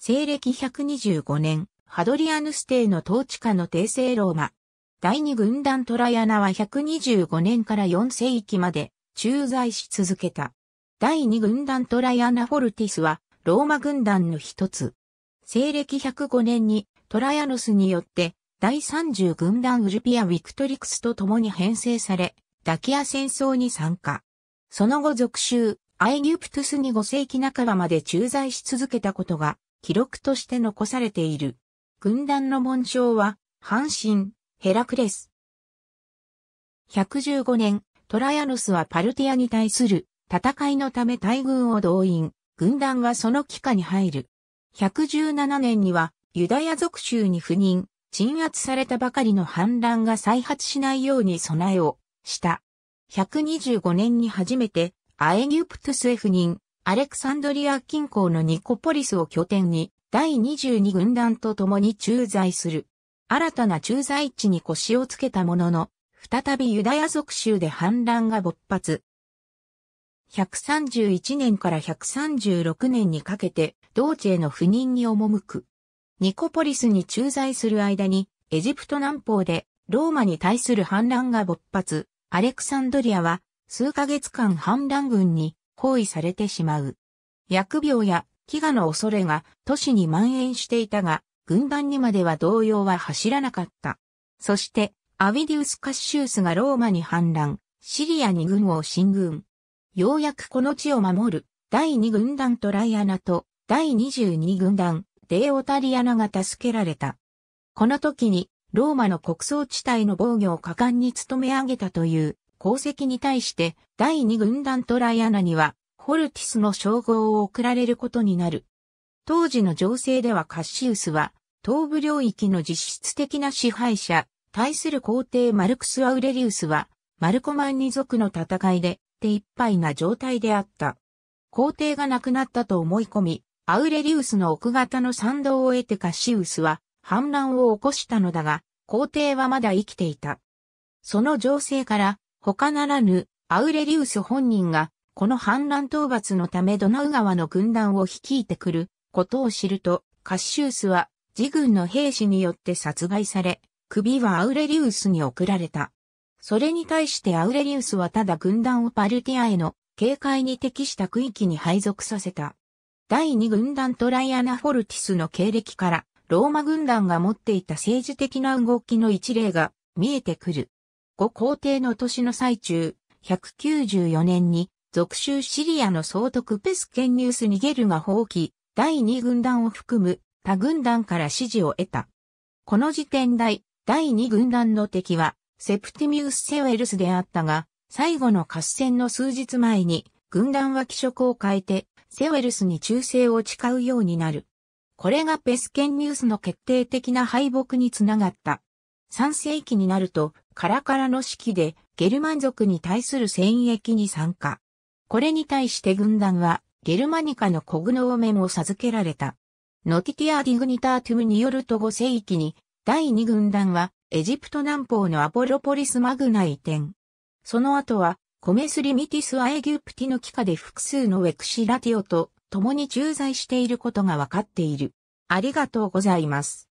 西暦125年、ハドリアヌス帝の統治下の帝政ローマ。第二軍団トラヤナは125年から4世紀まで駐在し続けた。第二軍団トラヤナフォルティスはローマ軍団の一つ。西暦105年にトラヤノスによって第30軍団ウルピア・ウィクトリクスと共に編成され、ダキア戦争に参加。その後続州、アイギュプトゥスに5世紀半ばまで駐在し続けたことが記録として残されている。軍団の紋章は、阪神、ヘラクレス。115年、トラヤノスはパルティアに対する戦いのため大軍を動員、軍団はその帰化に入る。117年にはユダヤ族州に赴任、鎮圧されたばかりの反乱が再発しないように備えをした。125年に初めてアエギュプトゥスへ赴任、アレクサンドリア近郊のニコポリスを拠点に、第22軍団と共に駐在する。新たな駐在地に腰をつけたものの、再びユダヤ族州で反乱が勃発。131年から136年にかけて、同地への不任に赴く。ニコポリスに駐在する間に、エジプト南方で、ローマに対する反乱が勃発。アレクサンドリアは、数ヶ月間反乱軍に包囲されてしまう。疫病や飢餓の恐れが都市に蔓延していたが、軍団にまでは動揺は走らなかった。そして、アビディウス・カッシウスがローマに反乱、シリアに軍を進軍。ようやくこの地を守る、第2軍団トライアナと、第22軍団、デーオタリアナが助けられた。この時に、ローマの国葬地帯の防御を果敢に務め上げたという功績に対して第二軍団トライアナにはホルティスの称号を贈られることになる。当時の情勢ではカッシウスは東部領域の実質的な支配者、対する皇帝マルクス・アウレリウスはマルコマンニ族の戦いで手一杯な状態であった。皇帝が亡くなったと思い込み、アウレリウスの奥方の賛同を得てカッシウスは反乱を起こしたのだが、皇帝はまだ生きていた。その情勢から他ならぬアウレリウス本人がこの反乱討伐のためドナウ川の軍団を率いてくることを知るとカッシウスは自軍の兵士によって殺害され、首はアウレリウスに送られた。それに対してアウレリウスはただ軍団をパルティアへの警戒に適した区域に配属させた。第二軍団トライアナ・フォルティスの経歴から、ローマ軍団が持っていた政治的な動きの一例が見えてくる。五皇帝の年の最中、194年に、属州シリアの総督ペスケンニュース・逃ゲルが放棄、第二軍団を含む他軍団から支持を得た。この時点代、第二軍団の敵は、セプティミウス・セウェルスであったが、最後の合戦の数日前に、軍団は気色を変えて、セウェルスに忠誠を誓うようになる。これがペスケンニュースの決定的な敗北につながった。三世紀になると、カラカラの式でゲルマン族に対する戦役に参加。これに対して軍団は、ゲルマニカのコグノーメンを授けられた。ノティティア・ディグニタートゥムによると5世紀に、第二軍団は、エジプト南方のアポロポリスマグナ移転。その後は、コメスリミティスアエギュプティの帰化で複数のウェクシラティオと共に駐在していることがわかっている。ありがとうございます。